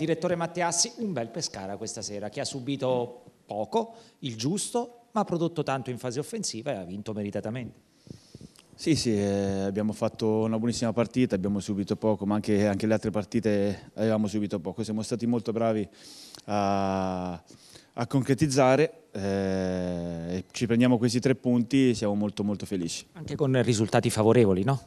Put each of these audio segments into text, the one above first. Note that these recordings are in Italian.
Direttore Matteassi, un bel Pescara questa sera che ha subito poco, il giusto, ma ha prodotto tanto in fase offensiva e ha vinto meritatamente. Sì, sì, eh, abbiamo fatto una buonissima partita, abbiamo subito poco, ma anche, anche le altre partite avevamo subito poco. Siamo stati molto bravi a, a concretizzare, eh, ci prendiamo questi tre punti e siamo molto molto felici. Anche con risultati favorevoli, no?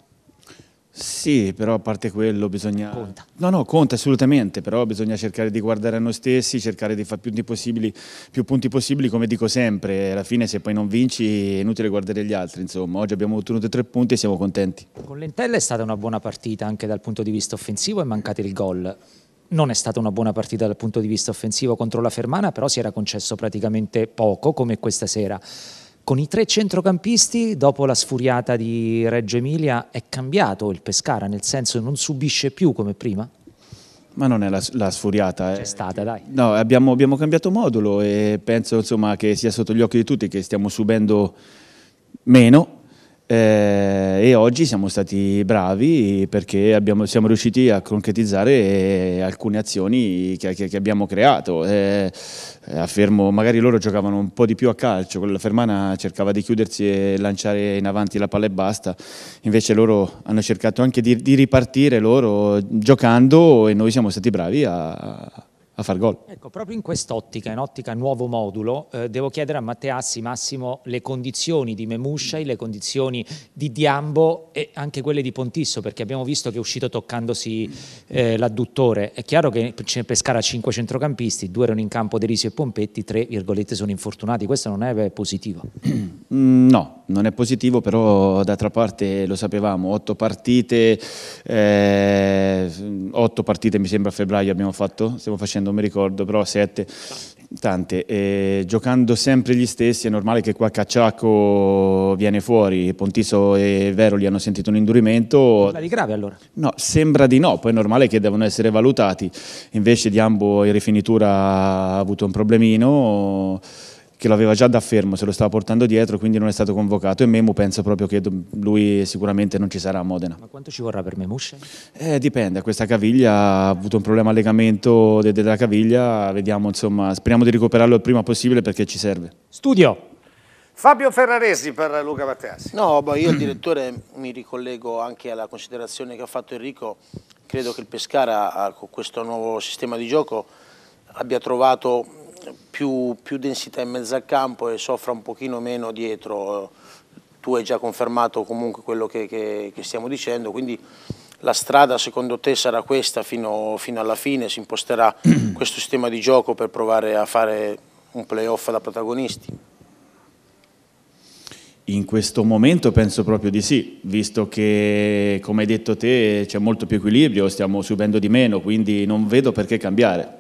Sì, però a parte quello bisogna... Conta. No, no, conta assolutamente, però bisogna cercare di guardare a noi stessi, cercare di fare più, più punti possibili, come dico sempre, alla fine se poi non vinci è inutile guardare gli altri, insomma, oggi abbiamo ottenuto tre punti e siamo contenti. Con l'Entella è stata una buona partita anche dal punto di vista offensivo e mancate il gol. Non è stata una buona partita dal punto di vista offensivo contro la Fermana, però si era concesso praticamente poco come questa sera. Con i tre centrocampisti, dopo la sfuriata di Reggio Emilia, è cambiato il Pescara, nel senso non subisce più come prima? Ma non è la, la sfuriata. Eh. È stata, dai. No, abbiamo, abbiamo, cambiato modulo e penso insomma, che sia sotto gli occhi di tutti che stiamo subendo meno eh, e oggi siamo stati bravi perché abbiamo, siamo riusciti a concretizzare eh, alcune azioni che, che, che abbiamo creato. Eh, affermo, magari loro giocavano un po' di più a calcio, quella fermana cercava di chiudersi e lanciare in avanti la palla e basta, invece loro hanno cercato anche di, di ripartire loro giocando e noi siamo stati bravi a, a far gol. Ecco, proprio in quest'ottica, in ottica nuovo modulo, eh, devo chiedere a Matteassi Massimo le condizioni di Memusciai, le condizioni di Diambo e anche quelle di Pontisso, perché abbiamo visto che è uscito toccandosi eh, l'adduttore. È chiaro che c'è Pescara cinque centrocampisti, due erano in campo Derisio e Pompetti, tre virgolette sono infortunati, questo non è positivo. No, non è positivo, però d'altra parte lo sapevamo, otto partite, eh, otto partite mi sembra a febbraio abbiamo fatto, stiamo facendo non mi ricordo, però sette, tante, e giocando sempre gli stessi è normale che qualche acciacco viene fuori, Pontiso e Veroli hanno sentito un indurimento. Parla di grave allora? No, sembra di no, poi è normale che devono essere valutati, invece Diambo in rifinitura ha avuto un problemino che lo aveva già da fermo, se lo stava portando dietro, quindi non è stato convocato e Memu penso proprio che lui sicuramente non ci sarà a Modena. Ma quanto ci vorrà per Memusce? Eh, dipende, questa caviglia ha avuto un problema al legamento de della caviglia, vediamo insomma, speriamo di recuperarlo il prima possibile perché ci serve. Studio! Fabio Ferraresi per Luca Batteasi. No, io direttore mi ricollego anche alla considerazione che ha fatto Enrico, credo che il Pescara con questo nuovo sistema di gioco abbia trovato più, più, densità in mezzo al campo e soffra un pochino meno dietro. Tu hai già confermato comunque quello che, che, che stiamo dicendo, quindi la strada secondo te sarà questa fino, fino, alla fine, si imposterà questo sistema di gioco per provare a fare un playoff da protagonisti? In questo momento penso proprio di sì, visto che come hai detto te c'è molto più equilibrio, stiamo subendo di meno, quindi non vedo perché cambiare.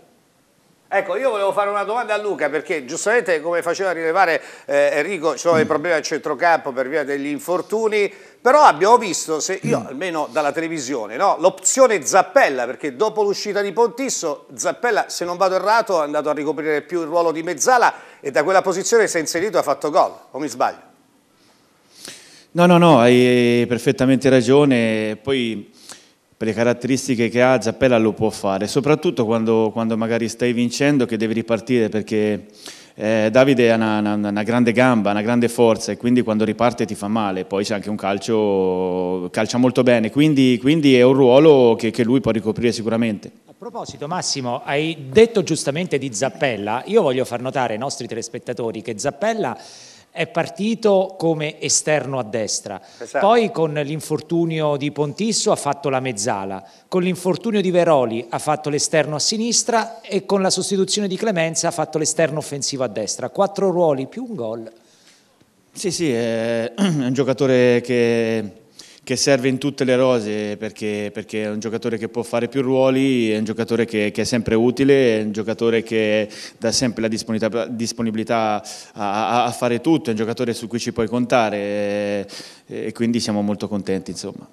Ecco, io volevo fare una domanda a Luca perché giustamente come faceva rilevare eh, Enrico ci sono dei problemi al centrocampo per via degli infortuni, però abbiamo visto, se io mm. almeno dalla televisione, no, l'opzione Zappella perché dopo l'uscita di Pontisso Zappella se non vado errato è andato a ricoprire più il ruolo di mezzala e da quella posizione si è inserito e ha fatto gol, o mi sbaglio? No, no, no, hai perfettamente ragione, poi per le caratteristiche che ha, Zappella lo può fare, soprattutto quando, quando magari stai vincendo che devi ripartire perché eh, Davide ha una, una, una, grande gamba, una grande forza e quindi quando riparte ti fa male, poi c'è anche un calcio, calcia molto bene, quindi, quindi è un ruolo che, che lui può ricoprire sicuramente. A proposito Massimo, hai detto giustamente di Zappella, io voglio far notare ai nostri telespettatori che Zappella è partito come esterno a destra, esatto. poi con l'infortunio di Pontisso ha fatto la mezzala, con l'infortunio di Veroli ha fatto l'esterno a sinistra e con la sostituzione di Clemenza ha fatto l'esterno offensivo a destra, quattro ruoli più un gol. Sì, sì, è un giocatore che che serve in tutte le rose perché, perché, è un giocatore che può fare più ruoli, è un giocatore che, che è sempre utile, è un giocatore che dà sempre la disponibilità, disponibilità a, a, fare tutto, è un giocatore su cui ci puoi contare e, eh, e quindi siamo molto contenti. Insomma.